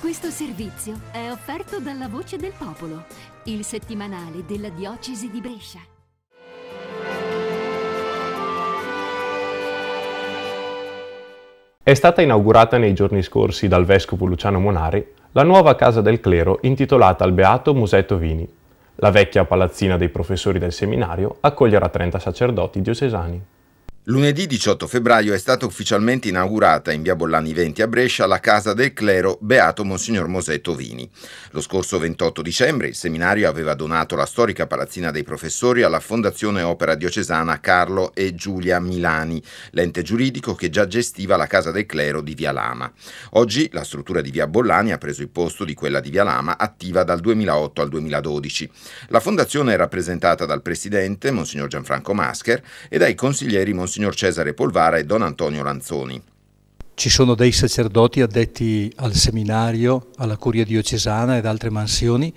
Questo servizio è offerto dalla Voce del Popolo, il settimanale della Diocesi di Brescia. È stata inaugurata nei giorni scorsi dal vescovo Luciano Monari la nuova casa del clero intitolata al Beato Musetto Vini. La vecchia palazzina dei professori del seminario accoglierà 30 sacerdoti diocesani. Lunedì 18 febbraio è stata ufficialmente inaugurata in via Bollani 20 a Brescia la Casa del Clero Beato Monsignor Mosè Tovini. Lo scorso 28 dicembre il seminario aveva donato la storica palazzina dei professori alla Fondazione Opera Diocesana Carlo e Giulia Milani, l'ente giuridico che già gestiva la Casa del Clero di Via Lama. Oggi la struttura di via Bollani ha preso il posto di quella di via Lama, attiva dal 2008 al 2012. La fondazione è rappresentata dal presidente, Monsignor Gianfranco Mascher, e dai consiglieri Monsignor Monsignor Cesare Polvara e Don Antonio Lanzoni. Ci sono dei sacerdoti addetti al seminario, alla curia diocesana ed altre mansioni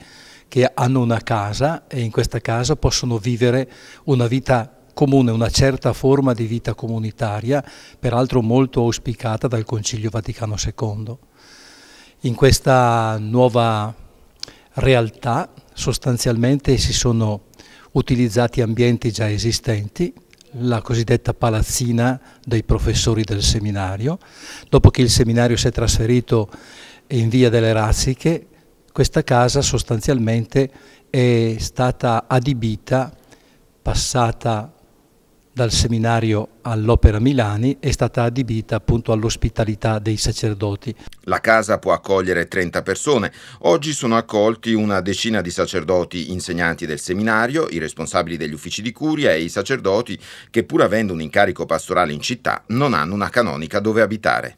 che hanno una casa e in questa casa possono vivere una vita comune, una certa forma di vita comunitaria, peraltro molto auspicata dal Concilio Vaticano II. In questa nuova realtà sostanzialmente si sono utilizzati ambienti già esistenti la cosiddetta palazzina dei professori del seminario. Dopo che il seminario si è trasferito in via delle Razziche, questa casa sostanzialmente è stata adibita, passata dal seminario all'Opera Milani è stata adibita appunto all'ospitalità dei sacerdoti. La casa può accogliere 30 persone. Oggi sono accolti una decina di sacerdoti insegnanti del seminario, i responsabili degli uffici di curia e i sacerdoti che pur avendo un incarico pastorale in città non hanno una canonica dove abitare.